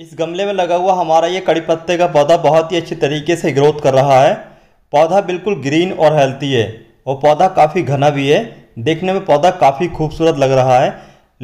इस गमले में लगा हुआ हमारा ये कड़ी पत्ते का पौधा बहुत ही अच्छी तरीके से ग्रोथ कर रहा है पौधा बिल्कुल ग्रीन और हेल्थी है और पौधा काफ़ी घना भी है देखने में पौधा काफ़ी खूबसूरत लग रहा है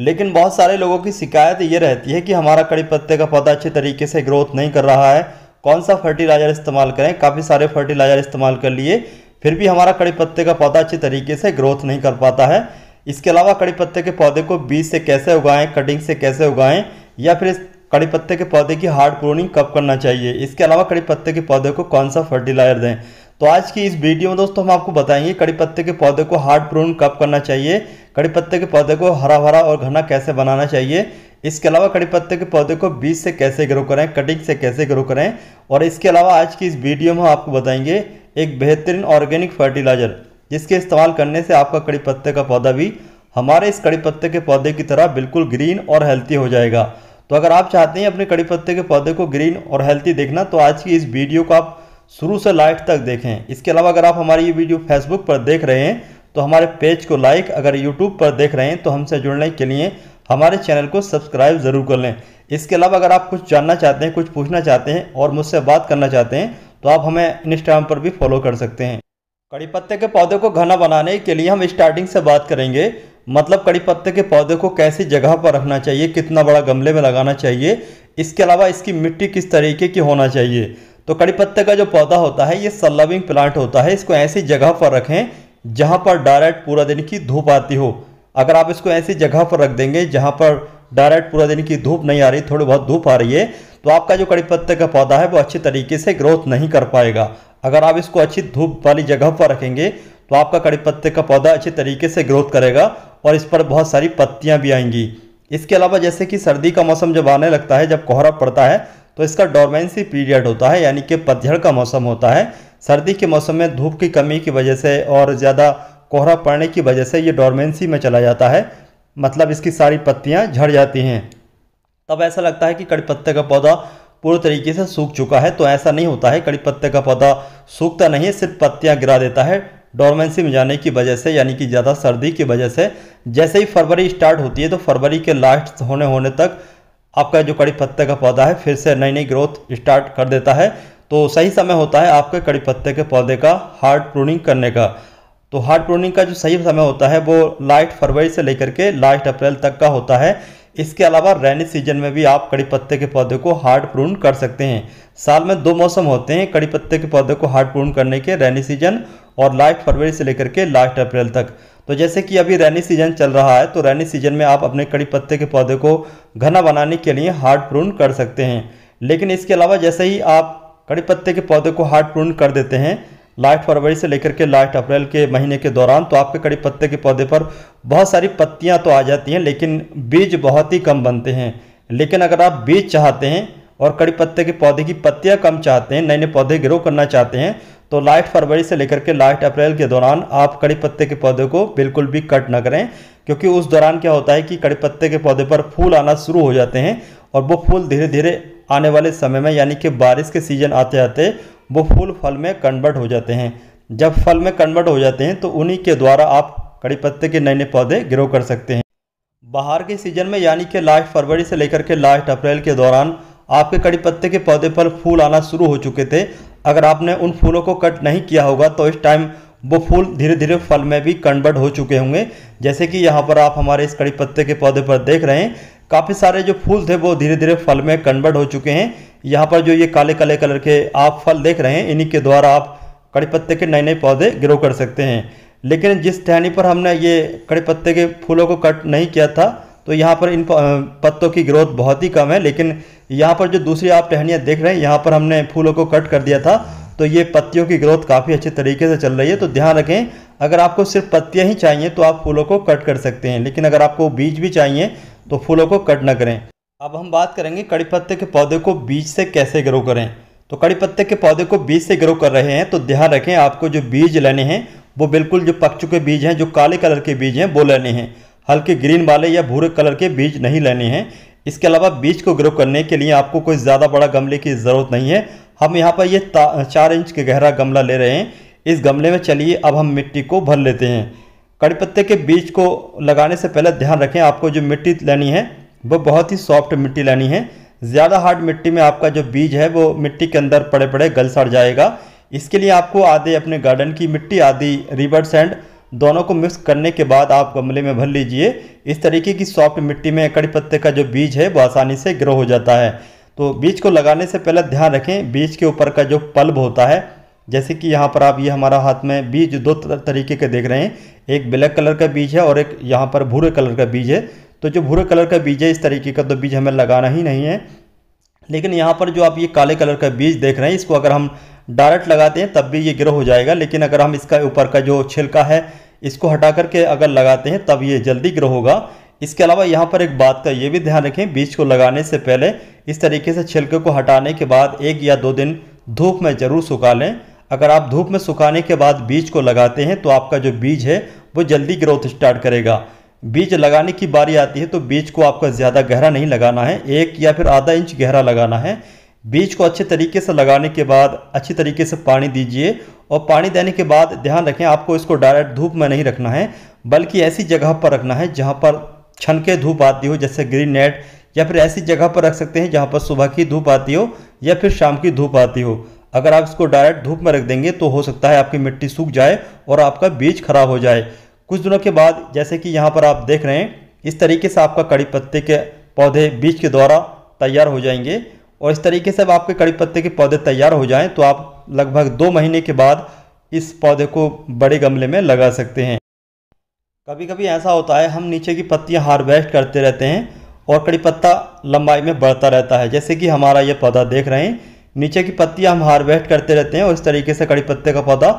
लेकिन बहुत सारे लोगों की शिकायत ये रहती है कि हमारा कड़ी पत्ते का पौधा अच्छे तरीके से ग्रोथ नहीं कर रहा है कौन सा फर्टिलाइज़र इस्तेमाल करें काफ़ी सारे फर्टिलाइज़र इस्तेमाल कर लिए फिर भी हमारा कड़ी पत्ते का पौधा अच्छे तरीके से ग्रोथ नहीं कर पाता है इसके अलावा कड़ी पत्ते के पौधे को बीज से कैसे उगाएँ कटिंग से कैसे उगाएँ या फिर कड़ी पत्ते के पौधे की हार्ड प्रोनिंग कब करना चाहिए इसके अलावा कड़ी पत्ते के पौधे को कौन सा फर्टिलाइजर दें तो आज की इस वीडियो में दोस्तों हम आपको बताएंगे कड़ी पत्ते के पौधे को हार्ड प्रोन कब करना चाहिए कड़ी पत्ते के पौधे को हरा भरा और घना कैसे बनाना चाहिए इसके अलावा कड़ी पत्ते के पौधे को बीज से कैसे ग्रो करें कटिंग से कैसे ग्रो करें और इसके अलावा आज की इस वीडियो में आपको बताएंगे एक बेहतरीन ऑर्गेनिक फर्टिलाइजर जिसके इस्तेमाल करने से आपका कड़ी पत्ते का पौधा भी हमारे इस कड़ी पत्ते के पौधे की तरह बिल्कुल ग्रीन और हेल्थी हो जाएगा तो अगर आप चाहते हैं अपने कड़ी पत्ते के पौधे को ग्रीन और हेल्थी देखना तो आज की इस वीडियो को आप शुरू से लाइफ तक देखें इसके अलावा अगर आप हमारी ये वीडियो फेसबुक पर देख रहे हैं तो हमारे पेज को लाइक अगर यूट्यूब पर देख रहे हैं तो हमसे जुड़ने के लिए हमारे चैनल को सब्सक्राइब ज़रूर कर लें इसके अलावा अगर आप कुछ जानना चाहते हैं कुछ पूछना चाहते हैं और मुझसे बात करना चाहते हैं तो आप हमें इंस्टाग्राम पर भी फॉलो कर सकते हैं कड़ी पत्ते के पौधे को घना बनाने के लिए हम स्टार्टिंग से बात करेंगे मतलब कड़ी पत्ते के पौधे को कैसी जगह पर रखना चाहिए कितना बड़ा गमले में लगाना चाहिए इसके अलावा इसकी मिट्टी किस तरीके की होना चाहिए तो कड़ी पत्ते का जो पौधा होता है ये सलविंग प्लांट होता है इसको ऐसी जगह पर रखें जहाँ पर डायरेक्ट पूरा दिन की धूप आती हो अगर आप इसको ऐसी जगह पर रख देंगे जहाँ पर डायरेक्ट पूरा दिन की धूप नहीं आ रही थोड़ी बहुत धूप आ रही है तो आपका जो कड़ी पत्ते का पौधा है वो अच्छे तरीके से ग्रोथ नहीं कर पाएगा अगर आप इसको अच्छी धूप वाली जगह पर रखेंगे तो आपका कड़ी पत्ते का पौधा अच्छे तरीके से ग्रोथ करेगा और इस पर बहुत सारी पत्तियाँ भी आएंगी इसके अलावा जैसे कि सर्दी का मौसम जब आने लगता है जब कोहरा पड़ता है तो इसका डोरमेंसी पीरियड होता है यानी कि पतझड़ का मौसम होता है सर्दी के मौसम में धूप की कमी की वजह से और ज़्यादा कोहरा पड़ने की वजह से ये डोरमेंसी में चला जाता है मतलब इसकी सारी पत्तियाँ झड़ जाती हैं तब ऐसा लगता है कि कड़ी पत्ते का पौधा पूरी तरीके से सूख चुका है तो ऐसा नहीं होता है कड़ी पत्ते का पौधा सूखता नहीं है सिर्फ पत्तियाँ गिरा देता है डॉर्मेंसी में जाने की वजह से यानी कि ज़्यादा सर्दी की वजह से जैसे ही फरवरी स्टार्ट होती है तो फरवरी के लास्ट होने होने तक आपका जो कड़ी पत्ते का पौधा है फिर से नई नई ग्रोथ स्टार्ट कर देता है तो सही समय होता है आपके कड़ी पत्ते के पौधे का हार्ड प्रूनिंग करने का तो हार्ड प्रूनिंग का जो सही समय होता है वो लास्ट फरवरी से लेकर के लास्ट अप्रैल तक का होता है इसके अलावा रेनी सीजन में भी आप कड़ी पत्ते के पौधे को हार्ड प्रून कर सकते हैं साल में दो मौसम होते हैं कड़ी पत्ते के पौधे को हार्ड प्रून करने के रेनी सीजन और लास्ट फरवरी से लेकर के लास्ट अप्रैल तक तो जैसे कि अभी रेनी सीजन चल रहा है तो रेनी सीजन में आप अपने कड़ी पत्ते के पौधे को घना बनाने के लिए हार्ड प्रून कर सकते हैं लेकिन इसके अलावा जैसे ही आप कड़ी पत्ते के पौधे को हार्ड प्रून कर देते हैं लास्ट फरवरी से लेकर के लास्ट अप्रैल के महीने के दौरान तो आपके कड़ी पत्ते के पौधे पर बहुत सारी पत्तियाँ तो आ जाती हैं लेकिन बीज बहुत ही कम बनते हैं लेकिन अगर आप बीज चाहते हैं और कड़ी पत्ते के पौधे की पत्तियाँ कम चाहते हैं नए नए पौधे ग्रो करना चाहते हैं तो लास्ट फरवरी से लेकर के लास्ट अप्रैल के दौरान आप कड़ी पत्ते के पौधे को बिल्कुल भी कट ना करें क्योंकि उस दौरान क्या होता है कि कड़ी पत्ते के पौधे पर फूल आना शुरू हो जाते हैं और वो फूल धीरे धीरे आने वाले समय में यानी कि बारिश के सीजन आते आते वो फूल फल में कन्वर्ट हो जाते हैं जब फल में कन्वर्ट हो जाते हैं तो उन्हीं के द्वारा आप कड़ी पत्ते के नए नए पौधे ग्रो कर सकते हैं बाहर के सीजन में यानी कि लास्ट फरवरी से लेकर के लास्ट अप्रैल के दौरान आपके कड़ी पत्ते के पौधे पर फूल आना शुरू हो चुके थे अगर आपने उन फूलों को कट नहीं किया होगा तो इस टाइम वो फूल धीरे धीरे फल में भी कन्वर्ट हो चुके होंगे जैसे कि यहाँ पर आप हमारे इस कड़ी पत्ते के पौधे पर देख रहे हैं काफ़ी सारे जो फूल थे वो धीरे धीरे फल में कन्वर्ट हो चुके हैं यहाँ पर जो ये काले काले कलर के आप फल देख रहे हैं इन्हीं के द्वारा आप कड़ी पत्ते के नए नए पौधे ग्रो कर सकते हैं लेकिन जिस टहनी पर हमने ये कड़ी पत्ते के फूलों को कट नहीं किया था तो यहाँ पर इन पत्तों की ग्रोथ बहुत ही कम है लेकिन यहाँ पर जो दूसरी आप टहनियाँ देख रहे हैं यहाँ पर हमने फूलों को कट कर दिया था तो ये पत्तियों की ग्रोथ काफ़ी अच्छे तरीके से चल रही है तो ध्यान रखें अगर आपको सिर्फ पत्तियाँ ही चाहिए तो आप फूलों को कट कर सकते हैं लेकिन अगर आपको बीज भी चाहिए तो फूलों को कट ना करें अब हम बात करेंगे कड़ी पत्ते के पौधे को बीज से कैसे ग्रो करें तो कड़ी पत्ते के पौधे को बीज से ग्रो कर रहे हैं तो ध्यान रखें आपको जो बीज लेने हैं वो बिल्कुल जो पक चुके बीज हैं जो काले कलर के बीज हैं वो लेने हैं हल्के ग्रीन वाले या भूरे कलर के बीज नहीं लेने हैं इसके अलावा बीज को ग्रो करने के लिए आपको कोई ज़्यादा बड़ा गमले की ज़रूरत नहीं है हम यहाँ पर ये चार इंच के गहरा गमला ले रहे हैं इस गमले में चलिए अब हम मिट्टी को भर लेते हैं कड़ी पत्ते के बीज को लगाने से पहले ध्यान रखें आपको जो मिट्टी लेनी है वो बहुत ही सॉफ्ट मिट्टी लेनी है ज़्यादा हार्ड मिट्टी में आपका जो बीज है वो मिट्टी के अंदर पड़े पड़े गल सड़ जाएगा इसके लिए आपको आधे अपने गार्डन की मिट्टी आधी रिवर सैंड दोनों को मिक्स करने के बाद आप गमले में भर लीजिए इस तरीके की सॉफ्ट मिट्टी में कड़ी पत्ते का जो बीज है वो आसानी से ग्रो हो जाता है तो बीज को लगाने से पहले ध्यान रखें बीज के ऊपर का जो पल्ब होता है जैसे कि यहाँ पर आप ये हमारा हाथ में बीज दो तरीके के देख रहे हैं एक ब्लैक कलर का बीज है और एक यहाँ पर भूरे कलर का बीज है तो जो भूरे कलर का बीज है इस तरीके का तो बीज हमें लगाना ही नहीं है लेकिन यहाँ पर जो आप ये काले कलर का बीज देख रहे हैं इसको अगर हम डायरेक्ट लगाते हैं तब भी ये ग्रो हो जाएगा लेकिन अगर हम इसका ऊपर का जो छिलका है इसको हटा करके अगर लगाते हैं तब ये जल्दी ग्रो होगा इसके अलावा यहाँ पर एक बात का ये भी ध्यान रखें बीज को लगाने से पहले इस तरीके से छिलके को हटाने के बाद एक या दो दिन धूप में ज़रूर सुखा लें अगर आप धूप में सुखाने के बाद बीज को लगाते हैं तो आपका जो बीज है वो जल्दी ग्रोथ स्टार्ट करेगा बीज लगाने की बारी आती है तो बीज को आपका ज़्यादा गहरा नहीं लगाना है एक या फिर आधा इंच गहरा लगाना है बीज को अच्छे तरीके से लगाने के बाद अच्छी तरीके से पानी दीजिए और पानी देने के बाद ध्यान रखें आपको इसको डायरेक्ट धूप में नहीं रखना है बल्कि ऐसी जगह पर रखना है जहाँ पर छनके धूप आती हो जैसे ग्रीन नेट या फिर ऐसी जगह पर रख सकते हैं जहाँ पर सुबह की धूप आती हो या फिर शाम की धूप आती हो अगर आप इसको डायरेक्ट धूप में रख देंगे तो हो सकता है आपकी मिट्टी सूख जाए और आपका बीज खराब हो जाए कुछ दिनों के बाद जैसे कि यहाँ पर आप देख रहे हैं इस तरीके से आपका कड़ी पत्ते के पौधे बीज के द्वारा तैयार हो जाएंगे और इस तरीके से अब आपके कड़ी पत्ते के पौधे तैयार हो जाएं तो आप लगभग दो महीने के बाद इस पौधे को बड़े गमले में लगा सकते हैं कभी कभी ऐसा होता है हम नीचे की पत्तियां हार्वेस्ट करते रहते हैं और कड़ी पत्ता लंबाई में बढ़ता रहता है जैसे कि हमारा ये पौधा देख रहे हैं नीचे की पत्तियाँ हम हार्वेस्ट करते रहते हैं और इस तरीके से कड़ी पत्ते का पौधा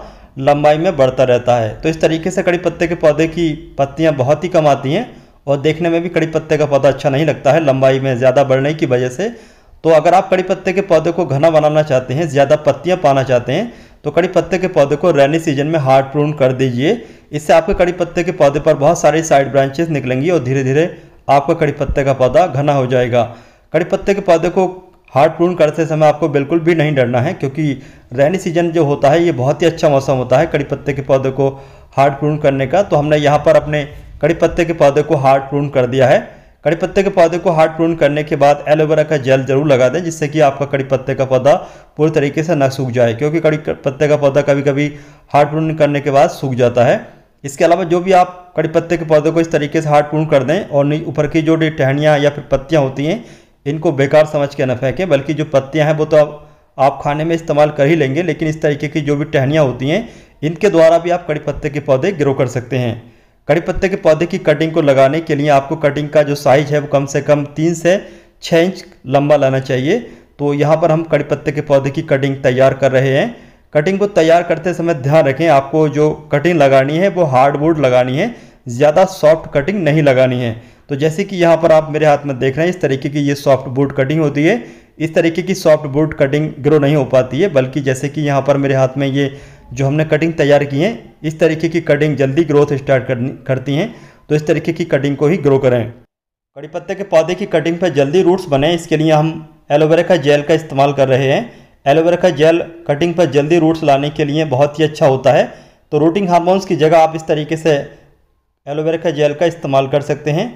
लंबाई में बढ़ता रहता है तो इस तरीके से कड़ी पत्ते के पौधे की पत्तियाँ बहुत ही कम आती हैं और देखने में भी कड़ी पत्ते का पौधा अच्छा नहीं लगता है लंबाई में ज़्यादा बढ़ने की वजह से तो अगर आप कड़ी पत्ते के पौधे को घना बनाना चाहते हैं ज़्यादा पत्तियाँ पाना चाहते हैं तो कड़ी पत्ते के पौधे को रेनी सीजन में हार्ड प्रून कर दीजिए इससे आपके कड़ी पत्ते के पौधे पर बहुत सारी साइड ब्रांचेस निकलेंगी और धीरे धीरे आपका कड़ी पत्ते का पौधा घना हो जाएगा कड़ी पत्ते के पौधे को हार्ड प्रून करते समय आपको बिल्कुल भी नहीं डरना है क्योंकि रेनी सीजन जो होता है ये बहुत ही अच्छा मौसम होता है कड़ी पत्ते के पौधे को हार्ड प्रून करने का तो हमने यहाँ पर अपने कड़ी पत्ते के पौधे को हार्ड प्रून कर दिया है कड़ी पत्ते के पौधे को हार्ड प्रून करने के बाद एलोवेरा का जेल जरूर लगा दें जिससे कि आपका कड़ी पत्ते का पौधा पूरी तरीके से ना सूख जाए क्योंकि कड़ी पत्ते का पौधा कभी कभी हार्ड प्रून करने के बाद सूख जाता है इसके अलावा जो भी आप कड़ी पत्ते के पौधे को इस तरीके से हार्ड प्रून कर दें और ऊपर की जो टहनियाँ या फिर पत्तियाँ होती हैं इनको बेकार समझ के न फेंकें बल्कि जो पत्तियाँ हैं वो तो आप आप खाने में इस्तेमाल कर ही लेंगे लेकिन इस तरीके की जो भी टहनियाँ होती हैं इनके द्वारा भी आप कड़ी पत्ते के पौधे ग्रो कर सकते हैं कड़ी पत्ते के पौधे की कटिंग को लगाने के लिए आपको कटिंग का जो साइज है वो कम से कम तीन से छः इंच लंबा लाना चाहिए तो यहाँ पर हम कड़ी पत्ते के पौधे की कटिंग तैयार कर रहे हैं कटिंग को तैयार करते समय ध्यान रखें आपको जो कटिंग लगानी है वो हार्डवुड लगानी है ज़्यादा सॉफ्ट कटिंग नहीं लगानी है तो जैसे कि यहाँ पर आप मेरे हाथ में देख रहे हैं इस तरीके की ये सॉफ्ट बोर्ड कटिंग होती है इस तरीके की सॉफ्ट बोर्ड कटिंग ग्रो नहीं हो पाती है बल्कि जैसे कि यहाँ पर मेरे हाथ में ये जो हमने कटिंग तैयार की है इस तरीके की कटिंग जल्दी ग्रोथ स्टार्ट करती हैं तो इस तरीके की कटिंग को ही ग्रो करें कड़ी पत्ते के पौधे की कटिंग पर जल्दी रूट्स बने इसके लिए हम एलोवेरा का जेल का इस्तेमाल कर रहे हैं एलोवेरा का जेल कटिंग पर जल्दी रूट्स लाने के लिए बहुत ही अच्छा होता है तो रूटिंग हार्मोन्स की जगह आप इस तरीके से एलोवेरा का जेल का इस्तेमाल कर सकते हैं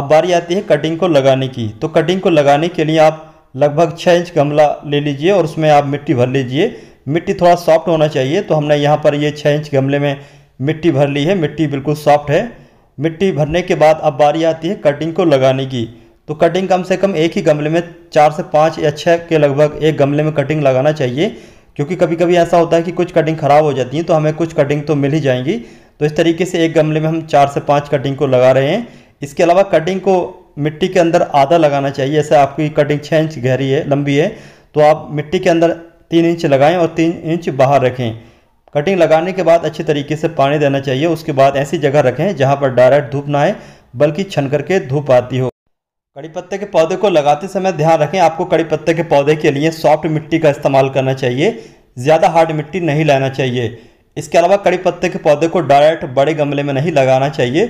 अब बारी आती है कटिंग को लगाने की तो कटिंग को लगाने के लिए आप लगभग छः इंच गमला ले लीजिए और उसमें आप मिट्टी भर लीजिए मिट्टी थोड़ा सॉफ्ट होना चाहिए तो हमने यहाँ पर ये छः इंच गमले में मिट्टी भर ली है मिट्टी बिल्कुल सॉफ्ट है मिट्टी भरने के बाद अब बारी आती है कटिंग को लगाने की तो कटिंग कम से कम एक ही गमले में चार से पाँच या छः के लगभग एक गमले में कटिंग लगाना चाहिए क्योंकि कभी कभी ऐसा होता है कि कुछ कटिंग ख़राब हो जाती हैं तो हमें कुछ कटिंग तो मिल ही जाएंगी तो इस तरीके से एक गमले में हम चार से पाँच कटिंग को लगा रहे हैं इसके अलावा कटिंग को मिट्टी के अंदर आधा लगाना चाहिए जैसे आपकी कटिंग छः इंच गहरी है लंबी है तो आप मिट्टी के अंदर तीन इंच लगाएं और तीन इंच बाहर रखें कटिंग लगाने के बाद अच्छे तरीके से पानी देना चाहिए उसके बाद ऐसी जगह रखें जहाँ पर डायरेक्ट धूप ना आए बल्कि छन करके धूप आती हो कड़ी पत्ते के पौधे को लगाते समय ध्यान रखें आपको कड़ी पत्ते के पौधे के लिए सॉफ्ट मिट्टी का इस्तेमाल करना चाहिए ज़्यादा हार्ड मिट्टी नहीं लाना चाहिए इसके अलावा कड़ी पत्ते के पौधे को डायरेक्ट बड़े गमले में नहीं लगाना चाहिए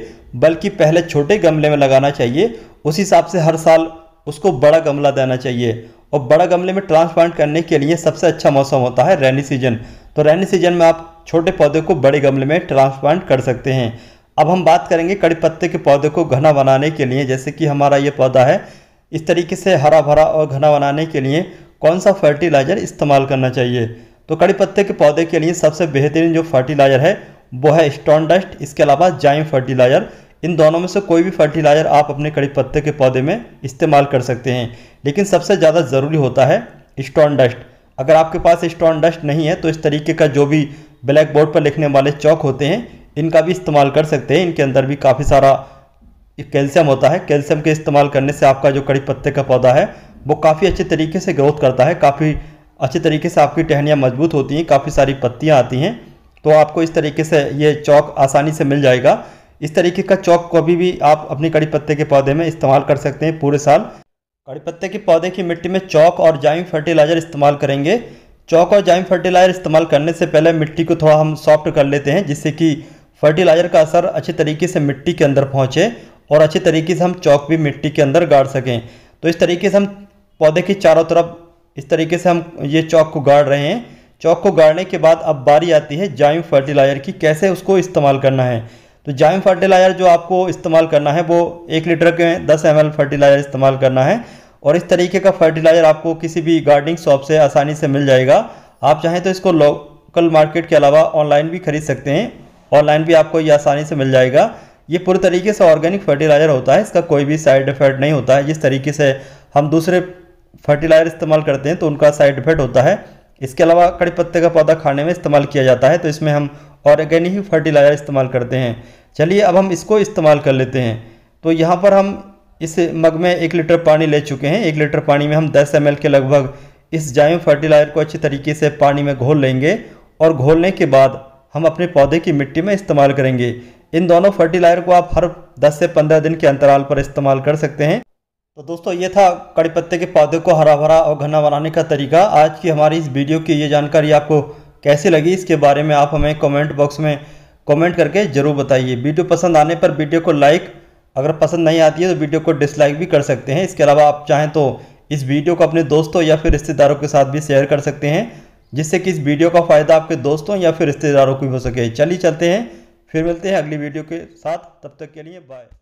बल्कि पहले छोटे गमले में लगाना चाहिए उस हिसाब से हर साल उसको बड़ा गमला देना चाहिए और बड़ा गमले में ट्रांसप्लांट करने के लिए सबसे अच्छा मौसम होता है रेनी सीजन तो रेनी सीजन में आप छोटे पौधे को बड़े गमले में ट्रांसप्लांट कर सकते हैं अब हम बात करेंगे कड़ी पत्ते के पौधे को घना बनाने के लिए जैसे कि हमारा ये पौधा है इस तरीके से हरा भरा और घना बनाने के लिए कौन सा फर्टिलाइज़र इस्तेमाल करना चाहिए तो कड़ी पत्ते के पौधे के लिए सबसे बेहतरीन जो फर्टिलाइज़र है वो है स्टोन डस्ट इसके अलावा जाइम फर्टिलाइज़र इन दोनों में से कोई भी फर्टिलाइज़र आप अपने कड़ी पत्ते के पौधे में इस्तेमाल कर सकते हैं लेकिन सबसे ज़्यादा ज़रूरी होता है स्टोन डस्ट अगर आपके पास स्टोन डस्ट नहीं है तो इस तरीके का जो भी ब्लैक बोर्ड पर लिखने वाले चौक होते हैं इनका भी इस्तेमाल कर सकते हैं इनके अंदर भी काफ़ी सारा कैल्शियम होता है कैल्शियम के इस्तेमाल करने से आपका जो कड़ी पत्ते का पौधा है वो काफ़ी अच्छे तरीके से ग्रोथ करता है काफ़ी अच्छे तरीके से आपकी टहनियाँ मजबूत होती हैं काफ़ी सारी पत्तियाँ आती हैं तो आपको इस तरीके से ये चौक आसानी से मिल जाएगा इस तरीके का चौक कभी भी आप अपने कड़ी पत्ते के पौधे में इस्तेमाल कर सकते हैं पूरे साल कड़ी पत्ते के पौधे की मिट्टी में चौक और जाइम फर्टिलाइजर इस्तेमाल करेंगे चौक और जाइम फर्टिलाइजर इस्तेमाल करने से पहले मिट्टी को थोड़ा हम सॉफ्ट कर लेते हैं जिससे कि फर्टिलाइजर का असर अच्छे तरीके से मिट्टी के अंदर पहुँचे और अच्छे तरीके से हम चौक भी मिट्टी के अंदर गाड़ सकें तो इस तरीके से हम पौधे के चारों तरफ इस तरीके से हम ये चौक को गाड़ रहे हैं चौक को गाड़ने के बाद अब बारी आती है जाइम फर्टिलाइजर की कैसे उसको इस्तेमाल करना है तो जाइम फर्टिलाइजर जो आपको इस्तेमाल करना है वो एक लीटर के दस एम फर्टिलाइजर इस्तेमाल करना है और इस तरीके का फर्टिलाइज़र आपको किसी भी गार्डनिंग शॉप से आसानी से मिल जाएगा आप चाहें तो इसको लोकल मार्केट के अलावा ऑनलाइन भी खरीद सकते हैं ऑनलाइन भी आपको ये आसानी से मिल जाएगा ये पूरे तरीके से ऑर्गेनिक फर्टिलाइज़र होता है इसका कोई भी साइड इफेक्ट नहीं होता है जिस तरीके से हम दूसरे फर्टिलाइज़र इस्तेमाल करते हैं तो उनका साइड इफेक्ट होता है इसके अलावा कड़ी पत्ते का पौधा खाने में इस्तेमाल किया जाता है तो इसमें हम और ही फर्टिलाइज़र इस्तेमाल करते हैं चलिए अब हम इसको इस्तेमाल कर लेते हैं तो यहाँ पर हम इस मग में एक लीटर पानी ले चुके हैं एक लीटर पानी में हम 10 एम के लगभग इस जायम फर्टिलाइज़र को अच्छी तरीके से पानी में घोल लेंगे और घोलने के बाद हम अपने पौधे की मिट्टी में इस्तेमाल करेंगे इन दोनों फर्टिलाइज़र को आप हर 10 से 15 दिन के अंतराल पर इस्तेमाल कर सकते हैं तो दोस्तों ये था कड़ी पत्ते के पौधे को हरा भरा और घना बनाने का तरीका आज की हमारी इस वीडियो की ये जानकारी आपको कैसी लगी इसके बारे में आप हमें कमेंट बॉक्स में कमेंट करके ज़रूर बताइए वीडियो पसंद आने पर वीडियो को लाइक अगर पसंद नहीं आती है तो वीडियो को डिसलाइक भी कर सकते हैं इसके अलावा आप चाहें तो इस वीडियो को अपने दोस्तों या फिर रिश्तेदारों के साथ भी शेयर कर सकते हैं जिससे कि इस वीडियो का फ़ायदा आपके दोस्तों या फिर रिश्तेदारों को भी हो सके चलिए चलते हैं फिर मिलते हैं अगली वीडियो के साथ तब तक के लिए बाय